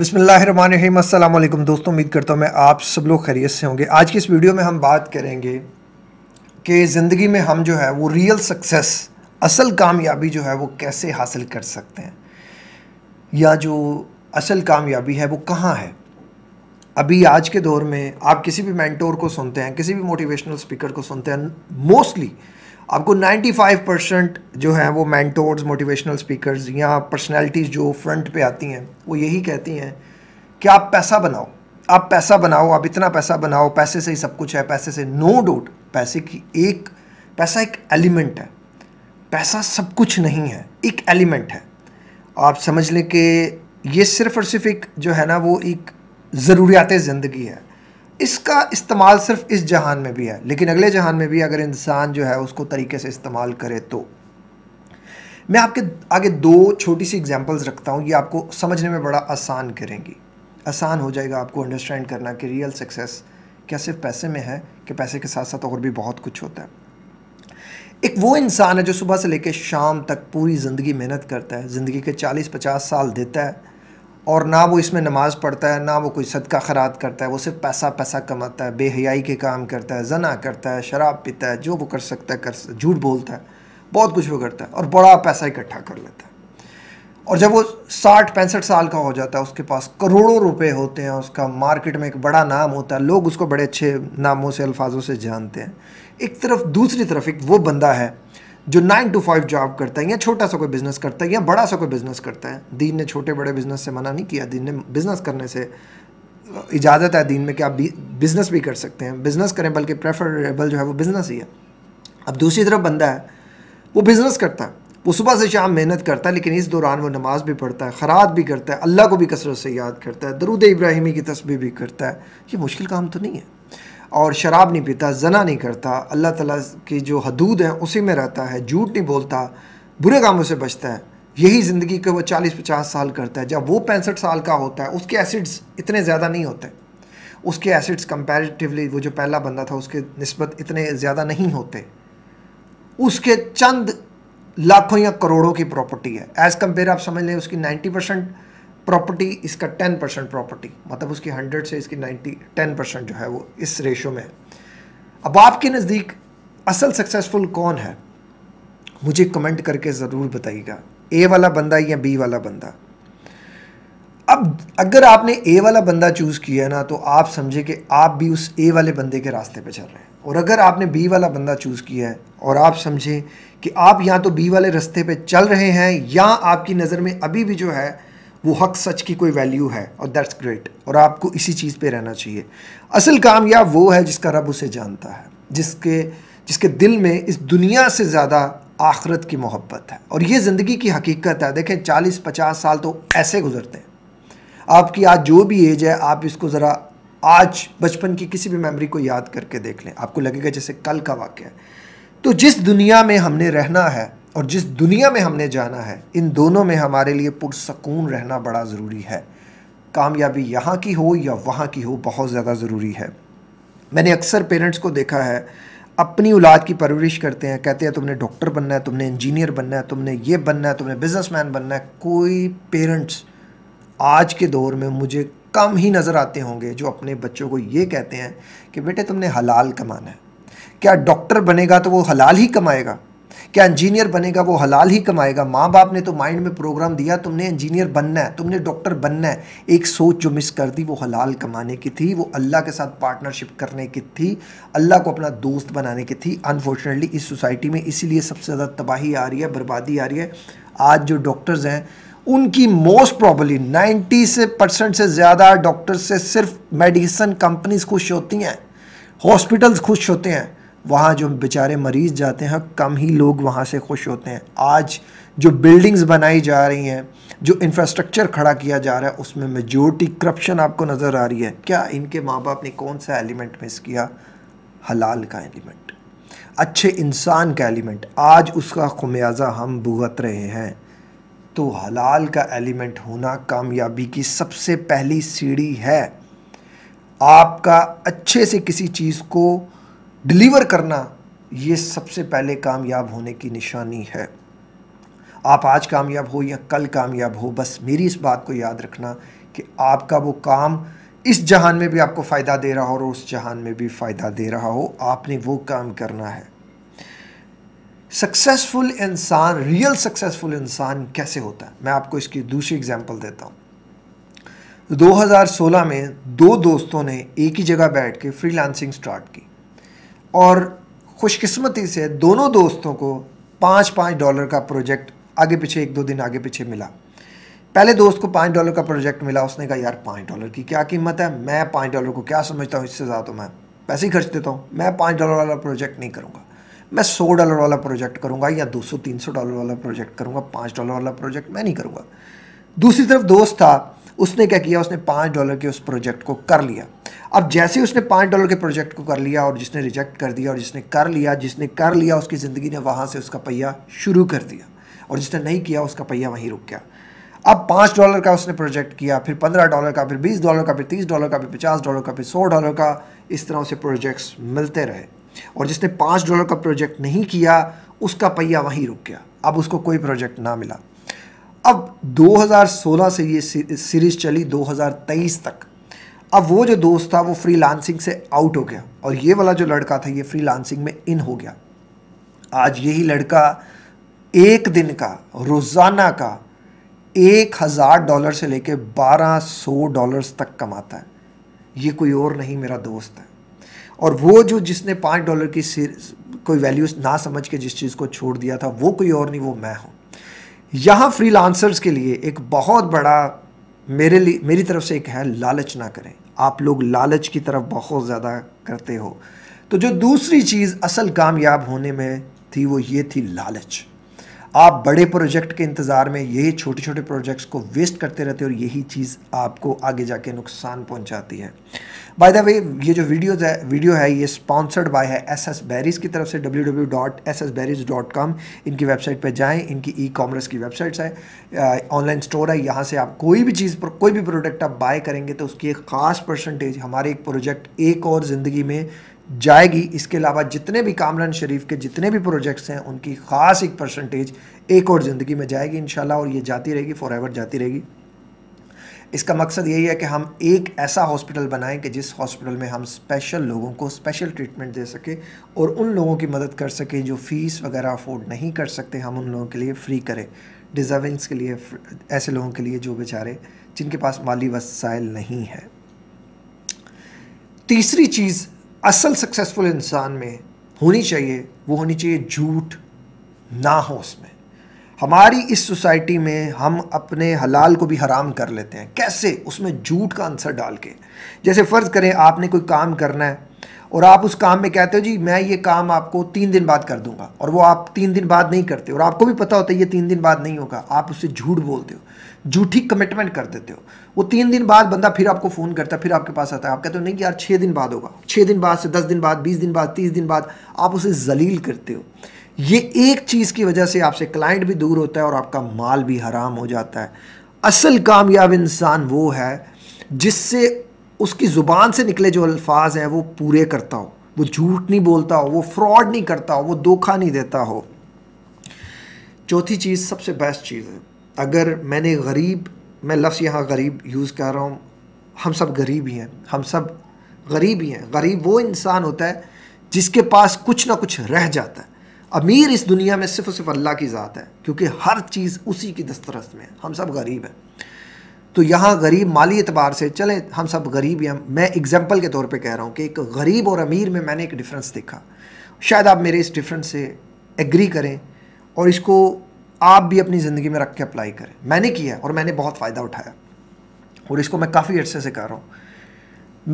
बिसमीम अल्लाम दोस्तों उम्मीद करता हूँ मैं आप सब लोग खैरियत से होंगे आज की इस वीडियो में हम बात करेंगे कि ज़िंदगी में हम जो है वो रियल सक्सेस असल कामयाबी जो है वो कैसे हासिल कर सकते हैं या जो असल कामयाबी है वो कहाँ है अभी आज के दौर में आप किसी भी मैंटोर को सुनते हैं किसी भी मोटिवेशनल स्पीकर को सुनते हैं मोस्टली आपको 95 परसेंट जो है वो मैंटोर्स मोटिवेशनल स्पीकर्स या पर्सनैलिटीज़ जो फ्रंट पे आती हैं वो यही कहती हैं कि आप पैसा बनाओ आप पैसा बनाओ आप इतना पैसा बनाओ पैसे से ही सब कुछ है पैसे से नो डाउट पैसे की एक पैसा एक एलिमेंट है पैसा सब कुछ नहीं है एक एलिमेंट है आप समझ लें कि ये सिर्फ और सिर्फ एक जो है ना वो एक ज़रूरियात ज़िंदगी है इसका इस्तेमाल सिर्फ इस जहान में भी है लेकिन अगले जहान में भी अगर इंसान जो है उसको तरीके से इस्तेमाल करे तो मैं आपके आगे दो छोटी सी एग्जांपल्स रखता हूँ ये आपको समझने में बड़ा आसान करेंगी आसान हो जाएगा आपको अंडरस्टैंड करना कि रियल सक्सेस क्या सिर्फ पैसे में है कि पैसे के साथ साथ और भी बहुत कुछ होता है एक वो इंसान है जो सुबह से लेकर शाम तक पूरी ज़िंदगी मेहनत करता है ज़िंदगी के 40-50 साल देता है और ना वो इसमें नमाज़ पढ़ता है ना वो कोई सदका खरात करता है वो सिर्फ पैसा पैसा कमाता है बेहयाई के काम करता है जना करता है शराब पीता है जो वो कर सकता है कर झूठ बोलता है बहुत कुछ वो करता है और बड़ा पैसा इकट्ठा कर लेता है और जब वो साठ पैंसठ साल का हो जाता है उसके पास करोड़ों रुपये होते हैं उसका मार्केट में एक बड़ा नाम होता है लोग उसको बड़े अच्छे नामों से अल्फाजों से जानते हैं एक तरफ दूसरी तरफ एक वो बंदा है जो नाइन टू फाइव जॉब करता है या छोटा सा कोई बिजनेस करता है या बड़ा सा कोई बिजनेस करता है दीन ने छोटे बड़े बिजनेस से मना नहीं किया दीन ने बिजनेस करने से इजाज़त है दीन में कि आप बिज़नेस भी कर सकते हैं बिज़नेस करें बल्कि प्रेफरेबल जो है वो बिज़नेस ही है अब दूसरी तरफ बंदा है वो बिज़नेस करता है वो सुबह से शाम मेहनत करता है लेकिन इस दौरान वो नमाज भी पढ़ता है खरात भी करता है अल्लाह को भी कसरत से याद करता है दरुद इब्राहिमी की तस्वीर भी करता है ये मुश्किल काम तो नहीं है और शराब नहीं पीता जना नहीं करता अल्लाह ताला की जो हदूद है उसी में रहता है झूठ नहीं बोलता बुरे कामों से बचता है यही ज़िंदगी के वो चालीस पचास साल करता है जब वो पैंसठ साल का होता है उसके एसिड्स इतने ज़्यादा नहीं होते उसके एसिड्स कंपेरेटिवली वो जो पहला बंदा था उसके नस्बत इतने ज़्यादा नहीं होते उसके चंद लाखों या करोड़ों की प्रॉपर्टी है एज़ कम्पेयर आप समझ लें उसकी नाइन्टी परसेंट प्रॉपर्टी इसका टेन परसेंट प्रॉपर्टी मतलब उसकी हंड्रेड से इसकी नाइन्टी टेन परसेंट जो है वो इस रेशो में है अब आपके नज़दीक असल सक्सेसफुल कौन है मुझे कमेंट करके ज़रूर बताइएगा ए वाला बंदा या बी वाला बंदा अब अगर आपने ए वाला बंदा चूज़ किया ना तो आप समझे कि आप भी उस ए वाले बंदे के रास्ते पे चल रहे हैं और अगर आपने बी वाला बंदा चूज़ किया है और आप समझें कि आप या तो बी वाले रास्ते पे चल रहे हैं या आपकी नज़र में अभी भी जो है वो हक सच की कोई वैल्यू है और दैट्स ग्रेट और आपको इसी चीज़ पे रहना चाहिए असल कामयाब वो है जिसका रब उसे जानता है जिसके जिसके दिल में इस दुनिया से ज़्यादा आखरत की मोहब्बत है और ये ज़िंदगी की हकीकत है देखें चालीस पचास साल तो ऐसे गुजरते हैं आपकी आज जो भी एज है आप इसको ज़रा आज बचपन की किसी भी मेमोरी को याद करके देख लें आपको लगेगा जैसे कल का वाक्य है तो जिस दुनिया में हमने रहना है और जिस दुनिया में हमने जाना है इन दोनों में हमारे लिए पुरसकून रहना बड़ा ज़रूरी है कामयाबी यहाँ की हो या वहाँ की हो बहुत ज़्यादा ज़रूरी है मैंने अक्सर पेरेंट्स को देखा है अपनी औलाद की परवरिश करते हैं कहते हैं तुमने डॉक्टर बनना है तुमने इंजीनियर बनना है तुमने ये बनना है तुमने बिजनेसमैन बनना है कोई पेरेंट्स आज के दौर में मुझे कम ही नज़र आते होंगे जो अपने बच्चों को ये कहते हैं कि बेटे तुमने हलाल कमाना है क्या डॉक्टर बनेगा तो वो हलाल ही कमाएगा क्या इंजीनियर बनेगा वो हलाल ही कमाएगा माँ बाप ने तो माइंड में प्रोग्राम दिया तुमने इंजीनियर बनना है तुमने डॉक्टर बनना है एक सोच जो मिस कर दी वो हलाल कमाने की थी वो अल्लाह के साथ पार्टनरशिप करने की थी अल्लाह को अपना दोस्त बनाने की थी अनफॉर्चुनेटली इस सोसाइटी में इसीलिए सबसे ज़्यादा तबाही आ रही है बर्बादी आ रही है आज जो डॉक्टर्स हैं उनकी मोस्ट प्रॉबली 90 से परसेंट से ज़्यादा डॉक्टर्स से सिर्फ मेडिसिन कंपनीज खुश होती हैं हॉस्पिटल्स खुश होते हैं वहाँ जो बेचारे मरीज़ जाते हैं कम ही लोग वहाँ से खुश होते हैं आज जो बिल्डिंग्स बनाई जा रही हैं जो इंफ्रास्ट्रक्चर खड़ा किया जा रहा है उसमें मेजोरिटी करप्शन आपको नज़र आ रही है क्या इनके माँ बाप ने कौन सा एलिमेंट मिस किया हलाल का एलिमेंट अच्छे इंसान का एलिमेंट आज उसका खमियाजा हम भुगत रहे हैं तो हलाल का एलिमेंट होना कामयाबी की सबसे पहली सीढ़ी है आपका अच्छे से किसी चीज़ को डिलीवर करना ये सबसे पहले कामयाब होने की निशानी है आप आज कामयाब हो या कल कामयाब हो बस मेरी इस बात को याद रखना कि आपका वो काम इस जहान में भी आपको फ़ायदा दे रहा हो और उस जहान में भी फ़ायदा दे रहा हो आपने वो काम करना है सक्सेसफुल इंसान रियल सक्सेसफुल इंसान कैसे होता है मैं आपको इसकी दूसरी एग्जांपल देता हूँ 2016 में दो दोस्तों ने एक ही जगह बैठ के फ्री स्टार्ट की और खुशकिस्मती से दोनों दोस्तों को पाँच पाँच डॉलर का प्रोजेक्ट आगे पीछे एक दो दिन आगे पीछे मिला पहले दोस्त को पाँच डॉलर का प्रोजेक्ट मिला उसने कहा यार पाँच डॉलर की क्या कीमत है मैं पाँच डॉलर को क्या समझता हूँ इससे ज़्यादा तो मैं पैसे ही खर्च देता हूँ मैं पाँच डॉलर वाला प्रोजेक्ट नहीं करूँगा मैं सौ डॉलर वाला प्रोजेक्ट करूँगा या दो सौ तीन सौ डॉलर वाला प्रोजेक्ट करूँगा पाँच डॉलर वाला प्रोजेक्ट मैं नहीं करूँगा दूसरी तरफ दोस्त था उसने क्या किया उसने पाँच डॉलर के उस प्रोजेक्ट को कर लिया अब जैसे ही उसने पाँच डॉलर के प्रोजेक्ट को कर लिया और जिसने रिजेक्ट कर दिया और जिसने कर लिया जिसने कर लिया उसकी ज़िंदगी ने वहाँ से उसका पहिया शुरू कर दिया और जिसने नहीं किया उसका पहिया वहीं रुक गया अब पाँच डॉलर का उसने प्रोजेक्ट किया फिर पंद्रह डॉलर का फिर बीस डॉलर का फिर तीस डॉलर का फिर पचास डॉलर का फिर सौ डॉलर का इस तरह उसे प्रोजेक्ट्स मिलते रहे और जिसने पाँच डॉलर का प्रोजेक्ट नहीं किया उसका पहिया वहीं रुक गया अब उसको कोई प्रोजेक्ट ना मिला अब 2016 से ये सीरीज़ चली 2023 तक अब वो जो दोस्त था वो फ्रीलांसिंग से आउट हो गया और ये वाला जो लड़का था ये फ्रीलांसिंग में इन हो गया आज यही लड़का एक दिन का रोज़ाना का एक हज़ार डॉलर से लेके बारह सौ डॉलर्स तक कमाता है ये कोई और नहीं मेरा दोस्त है और वो जो जिसने पाँच डॉलर की कोई वैल्यूज़ ना समझ के जिस चीज़ को छोड़ दिया था वो कोई और नहीं वो मैं हूँ यहाँ फ्रीलांसर्स के लिए एक बहुत बड़ा मेरे लिए मेरी तरफ से एक है लालच ना करें आप लोग लालच की तरफ बहुत ज़्यादा करते हो तो जो दूसरी चीज़ असल कामयाब होने में थी वो ये थी लालच आप बड़े प्रोजेक्ट के इंतज़ार में यही छोटे छोटे प्रोजेक्ट्स को वेस्ट करते रहते हो और यही चीज़ आपको आगे जाके नुकसान पहुंचाती है बाय द वे ये जो वीडियोज है वीडियो है ये स्पॉन्सर्ड बाय है एस एस बैरीज की तरफ से W W dot S S Berries dot com इनकी वेबसाइट पर जाएँ इनकी ई कॉमर्स की वेबसाइट्स है ऑनलाइन स्टोर है यहाँ से आप कोई भी चीज़ पर कोई भी प्रोडक्ट आप बाय करेंगे तो उसकी एक ख़ास परसेंटेज हमारे एक प्रोजेक्ट एक और ज़िंदगी में जाएगी इसके अलावा जितने भी कामरान शरीफ के जितने भी प्रोजेक्ट्स हैं उनकी ख़ास एक परसेंटेज एक और ज़िंदगी में जाएगी इन और ये जाती रहेगी फॉर एवर जाती रहेगी इसका मकसद यही है कि हम एक ऐसा हॉस्पिटल बनाएं कि जिस हॉस्पिटल में हम स्पेशल लोगों को स्पेशल ट्रीटमेंट दे सकें और उन लोगों की मदद कर सकें जो फ़ीस वगैरह अफोर्ड नहीं कर सकते हम उन लोगों के लिए फ्री करें डिज़र्विंग्स के लिए ऐसे लोगों के लिए जो बेचारे जिनके पास माली वसाइल नहीं है तीसरी चीज़ असल सक्सेसफुल इंसान में होनी चाहिए वो होनी चाहिए झूठ ना हो उसमें हमारी इस सोसाइटी में हम अपने हलाल को भी हराम कर लेते हैं कैसे उसमें झूठ का आंसर डाल के जैसे फ़र्ज़ करें आपने कोई काम करना है और आप उस काम में कहते हो जी मैं ये काम आपको तीन दिन बाद कर दूंगा और वो आप तीन दिन बाद नहीं करते और आपको भी पता होता है ये तीन दिन बाद नहीं होगा आप उससे झूठ बोलते हो झूठी कमिटमेंट कर देते हो वो तीन दिन बाद बंदा फिर आपको फ़ोन करता है फिर आपके पास आता है आप कहते हो नहीं कि यार छः दिन बाद होगा छः दिन बाद से दस दिन बाद बीस दिन बाद तीस दिन बाद आप उसे जलील करते हो ये एक चीज़ की वजह से आपसे क्लाइंट भी दूर होता है और आपका माल भी हराम हो जाता है असल कामयाब इंसान वो है जिससे उसकी ज़ुबान से निकले जो अल्फाज हैं वो पूरे करता हो वो झूठ नहीं बोलता हो वो फ्रॉड नहीं करता हो वो धोखा नहीं देता हो चौथी चीज़ सबसे बेस्ट चीज़ है अगर मैंने गरीब मैं लफ्ज़ यहाँ गरीब यूज़ कर रहा हूँ हम सब गरीब ही हैं हम सब गरीब ही हैं गरीब वो इंसान होता है जिसके पास कुछ ना कुछ रह जाता है अमीर इस दुनिया में सिर्फ सिर्फ अल्लाह की ज़ात है क्योंकि हर चीज़ उसी की दस्तरस में है हम सब गरीब हैं तो यहाँ गरीब माली एतबार से चले हम सब गरीब हैं मैं एग्ज़ाम्पल के तौर पे कह रहा हूँ कि एक गरीब और अमीर में मैंने एक डिफरेंस देखा शायद आप मेरे इस डिफरेंस से एग्री करें और इसको आप भी अपनी ज़िंदगी में रख के अप्लाई करें मैंने किया और मैंने बहुत फ़ायदा उठाया और इसको मैं काफ़ी अर्से से कर रहा हूँ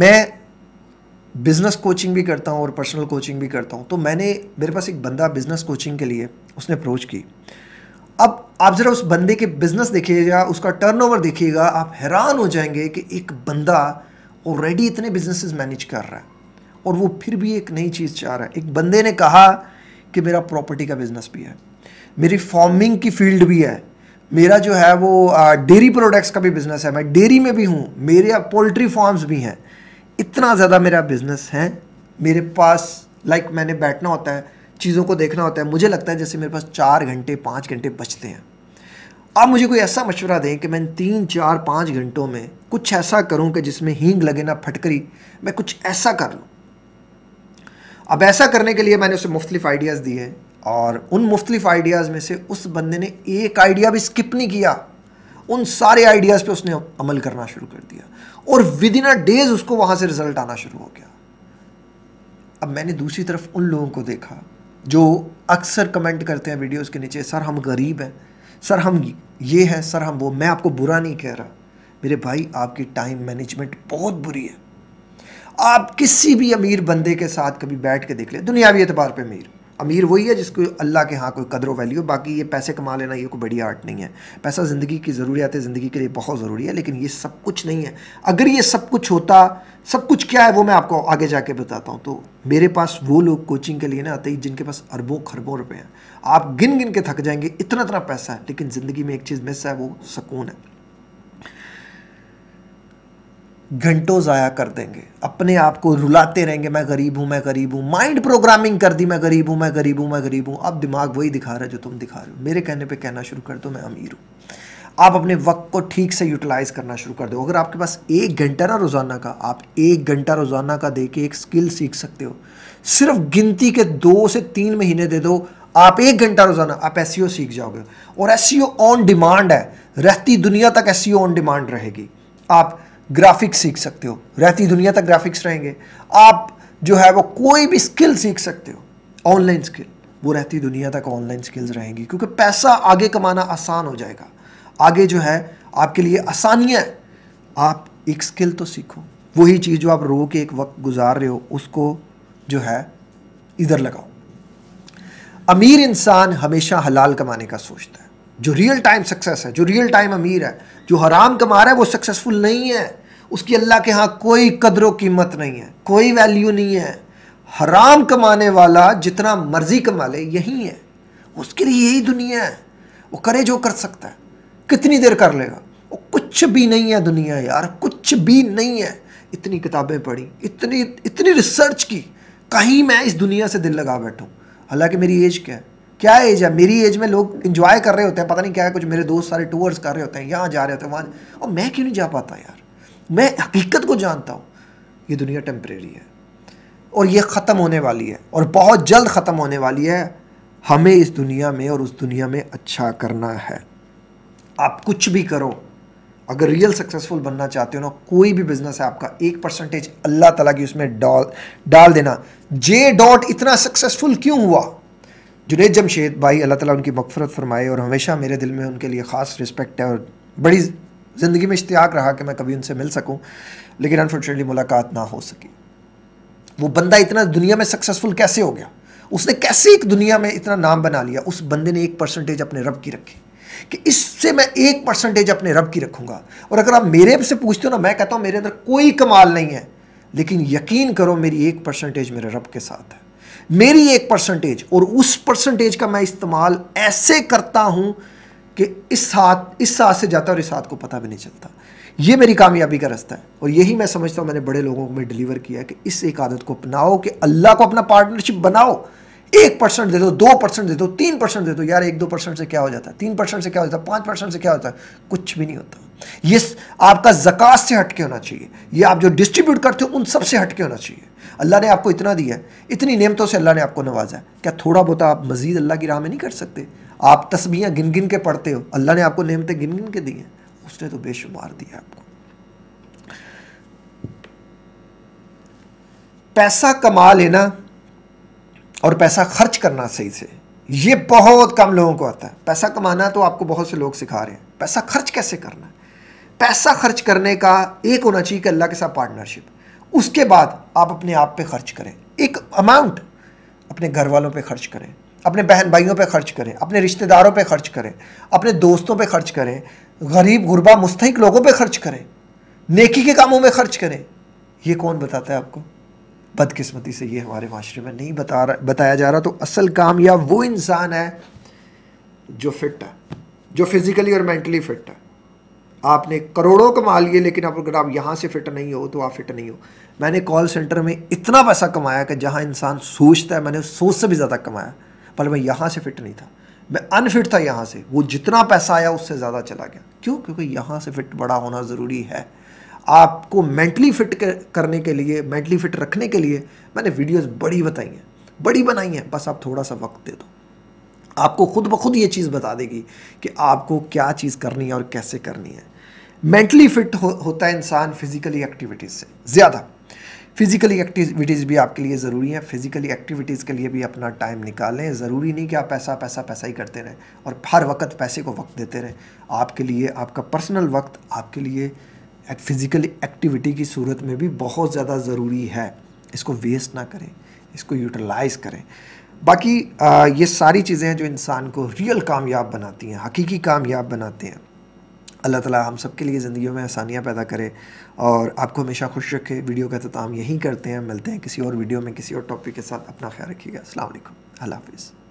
मैं बिज़नेस कोचिंग भी करता हूँ और पर्सनल कोचिंग भी करता हूँ तो मैंने मेरे पास एक बंदा बिज़नेस कोचिंग के लिए उसने अप्रोच की अब आप ज़रा उस बंदे के बिज़नेस देखिएगा उसका टर्नओवर देखिएगा आप हैरान हो जाएंगे कि एक बंदा ऑलरेडी इतने बिजनेसेस मैनेज कर रहा है और वो फिर भी एक नई चीज़ चाह रहा है एक बंदे ने कहा कि मेरा प्रॉपर्टी का बिज़नेस भी है मेरी फार्मिंग की फील्ड भी है मेरा जो है वो डेयरी प्रोडक्ट्स का भी बिज़नेस है मैं डेयरी में भी हूँ मेरे पोल्ट्री फार्म्स भी हैं इतना ज़्यादा मेरा बिज़नेस है मेरे पास लाइक like, मैंने बैठना होता है चीज़ों को देखना होता है मुझे लगता है जैसे मेरे पास चार घंटे पाँच घंटे बचते हैं आप मुझे कोई ऐसा मशवरा दें कि मैं तीन चार पाँच घंटों में कुछ ऐसा करूं कि जिसमें हींग लगे ना फटकरी मैं कुछ ऐसा कर लूं अब ऐसा करने के लिए मैंने उसे मुख्तलिफ आइडियाज़ दिए हैं और उन मुख्तलिफ आइडियाज़ में से उस बंदे ने एक आइडिया भी स्किप नहीं किया उन सारे आइडियाज़ पे उसने अमल करना शुरू कर दिया और विद इन अ डेज उसको वहाँ से रिजल्ट आना शुरू हो गया अब मैंने दूसरी तरफ उन लोगों को देखा जो अक्सर कमेंट करते हैं वीडियोज़ के नीचे सर हम गरीब हैं सर हम ये हैं सर हम वो मैं आपको बुरा नहीं कह रहा मेरे भाई आपकी टाइम मैनेजमेंट बहुत बुरी है आप किसी भी अमीर बंदे के साथ कभी बैठ के देख ले दुनियावी एतबार पर अमीर अमीर वही है जिसको अल्लाह के हाँ कोई कदर वैल्यू बाकी ये पैसे कमा लेना ये कोई बड़ी आर्ट नहीं है पैसा ज़िंदगी की ज़रूरियात है ज़िंदगी के लिए बहुत ज़रूरी है लेकिन ये सब कुछ नहीं है अगर ये सब कुछ होता सब कुछ क्या है वो मैं आपको आगे जाके बताता हूँ तो मेरे पास वो लोग कोचिंग के लिए ना आते ही जिनके पास अरबों खरबों रुपए हैं आप गिन गिन के थक जाएंगे इतना इतना पैसा है लेकिन ज़िंदगी में एक चीज़ मिस है वो सुकून है घंटों ज़ाया कर देंगे अपने आप को रुलाते रहेंगे मैं गरीब हूँ मैं गरीब हूँ माइंड प्रोग्रामिंग कर दी मैं गरीब हूँ मैं गरीब हूँ मैं गरीब हूँ अब दिमाग वही दिखा रहा है जो तुम दिखा रहे हो मेरे कहने पे कहना शुरू कर दो मैं अमीर हूँ आप अपने वक्त को ठीक से यूटिलाइज़ करना शुरू कर दो अगर आपके पास एक घंटा ना रोज़ाना का आप एक घंटा रोज़ाना का दे के एक स्किल सीख सकते हो सिर्फ गिनती के दो से तीन महीने दे दो आप एक घंटा रोज़ाना आप एस e सीख जाओगे और एस ऑन डिमांड है रहती दुनिया तक एस ऑन डिमांड रहेगी आप ग्राफिक्स सीख सकते हो रहती दुनिया तक ग्राफिक्स रहेंगे आप जो है वो कोई भी स्किल सीख सकते हो ऑनलाइन स्किल वो रहती दुनिया तक ऑनलाइन स्किल्स रहेंगी क्योंकि पैसा आगे कमाना आसान हो जाएगा आगे जो है आपके लिए आसानियाँ आप एक स्किल तो सीखो वही चीज़ जो आप रो के एक वक्त गुजार रहे हो उसको जो है इधर लगाओ अमीर इंसान हमेशा हलाल कमाने का सोचता है जो रियल टाइम सक्सेस है जो रियल टाइम अमीर है जो हराम कमा रहा है वो सक्सेसफुल नहीं है उसकी अल्लाह के यहाँ कोई कदर कीमत नहीं है कोई वैल्यू नहीं है हराम कमाने वाला जितना मर्जी कमा ले यही है उसके लिए यही दुनिया है वो करे जो कर सकता है कितनी देर कर लेगा वो कुछ भी नहीं है दुनिया यार कुछ भी नहीं है इतनी किताबें पढ़ी इतनी इतनी रिसर्च की कहीं मैं इस दुनिया से दिल लगा बैठूँ हालांकि मेरी एज क्या है क्या एज है मेरी एज में लोग इंजॉय कर रहे होते हैं पता नहीं क्या है कुछ मेरे दोस्त सारे टूर्स कर रहे होते हैं यहाँ जा रहे होते हैं वहाँ और मैं क्यों नहीं जा पाता यार मैं हकीकत को जानता हूँ ये दुनिया टेम्परेरी है और ये ख़त्म होने वाली है और बहुत जल्द ख़त्म होने वाली है हमें इस दुनिया में और उस दुनिया में अच्छा करना है आप कुछ भी करो अगर रियल सक्सेसफुल बनना चाहते हो ना कोई भी बिजनेस है आपका एक परसेंटेज अल्लाह तला की उसमें डाल डाल देना जे डॉट इतना सक्सेसफुल क्यों हुआ जुनेद जमशेद भाई अल्लाह ताला उनकी मकफरत फरमाए और हमेशा मेरे दिल में उनके लिए ख़ास रिस्पेक्ट है और बड़ी ज़िंदगी में इश्तियाक रहा कि मैं कभी उनसे मिल सकूँ लेकिन अनफॉर्चुनेटली मुलाकात ना हो सकी वो बंदा इतना दुनिया में सक्सेसफुल कैसे हो गया उसने कैसे एक दुनिया में इतना नाम बना लिया उस बंदे ने एक परसेंटेज अपने रब की रखी कि इससे मैं एक परसेंटेज अपने रब की रखूंगा और अगर आप मेरे से पूछते हो ना मैं कहता हूँ मेरे अंदर कोई कमाल नहीं है लेकिन यकीन करो मेरी एक परसेंटेज मेरे रब के साथ है मेरी एक परसेंटेज और उस परसेंटेज का मैं इस्तेमाल ऐसे करता हूं कि इस हाथ इस हाथ से जाता और इस हाथ को पता भी नहीं चलता ये मेरी कामयाबी का रास्ता है और यही मैं समझता हूं मैंने बड़े लोगों को मैं डिलीवर किया कि इस एक आदत को अपनाओ कि अल्लाह को अपना पार्टनरशिप बनाओ एक परसेंट दे दो दो परसेंट दे दो तीन परसेंट दे दो यार एक दो परसेंट से क्या हो जाता है तीन परसेंट से क्या हो जाता है पाँच परसेंट से क्या होता है कुछ भी नहीं होता ये आपका जक़ात से हटके होना चाहिए ये आप जो डिस्ट्रीब्यूट करते हो उन सब से हटके होना चाहिए अल्लाह ने आपको इतना दिया है इतनी नियमतों से अल्लाह ने आपको नवाजा है क्या थोड़ा बहुत आप मज़ीद अल्लाह की राह में नहीं कर सकते आप तस्बियाँ गिन गिन के पढ़ते हो अल्लाह ने आपको नियमतें गिन गिन के दी हैं उसने तो बेशुमार दिया आपको पैसा कमा लेना और पैसा खर्च करना सही से ये बहुत कम लोगों को आता है पैसा कमाना तो आपको बहुत से लोग सिखा रहे हैं पैसा खर्च कैसे करना है पैसा खर्च करने का एक होना चाहिए कि अल्लाह के साथ पार्टनरशिप उसके बाद आप अपने आप पे खर्च करें एक अमाउंट अपने घर वालों पे खर्च करें अपने बहन भाइयों पे खर्च करें अपने रिश्तेदारों पे खर्च करें अपने दोस्तों पे खर्च करें गरीब गुरबा मुस्तक लोगों पे खर्च करें नेकी के कामों में खर्च करें ये कौन बताता है आपको बदकिस्मती से ये हमारे माशरे में नहीं बता रहा बताया जा रहा तो असल कामयाब वो इंसान है जो फिट है जो फिज़िकली और मेंटली फिट है आपने करोड़ों कमा लिए लेकिन आप अगर आप यहाँ से फिट नहीं हो तो आप फिट नहीं हो मैंने कॉल सेंटर में इतना पैसा कमाया कि जहाँ इंसान सोचता है मैंने सोच से भी ज़्यादा कमाया पर मैं यहाँ से फिट नहीं था मैं अनफिट था यहाँ से वो जितना पैसा आया उससे ज़्यादा चला गया क्यों क्योंकि यहाँ से फिट बड़ा होना ज़रूरी है आपको मेंटली फिट करने के लिए मेंटली फिट रखने के लिए मैंने वीडियोज़ बड़ी बताई हैं बड़ी बनाई हैं बस आप थोड़ा सा वक्त दे दो आपको खुद ब खुद ये चीज़ बता देगी कि आपको क्या चीज़ करनी है और कैसे करनी है मेंटली फिट हो, होता है इंसान फिज़िकली एक्टिविटीज़ से ज़्यादा फिज़िकली एक्टिविटीज़ भी आपके लिए ज़रूरी है फिज़िकली एक्टिविटीज़ के लिए भी अपना टाइम निकालें ज़रूरी नहीं कि आप पैसा पैसा पैसा ही करते रहें और हर वक्त पैसे को वक्त देते रहें आपके लिए आपका पर्सनल वक्त आपके लिए फिज़िकल एक्टिविटी की सूरत में भी बहुत ज़्यादा ज़रूरी है इसको वेस्ट ना करें इसको यूटिलाइज़ करें बाकी ये सारी चीज़ें हैं जो इंसान को रियल कामयाब बनाती हैं हकीकी कामयाब बनाते हैं अल्लाह ताला हम सब के लिए ज़िंदगी में आसानियाँ पैदा करे और आपको हमेशा खुश रखे वीडियो का अहतमाम यहीं करते हैं मिलते हैं किसी और वीडियो में किसी और टॉपिक के साथ अपना ख्याल रखिएगा अल्लाम अल्लाह हाफिज़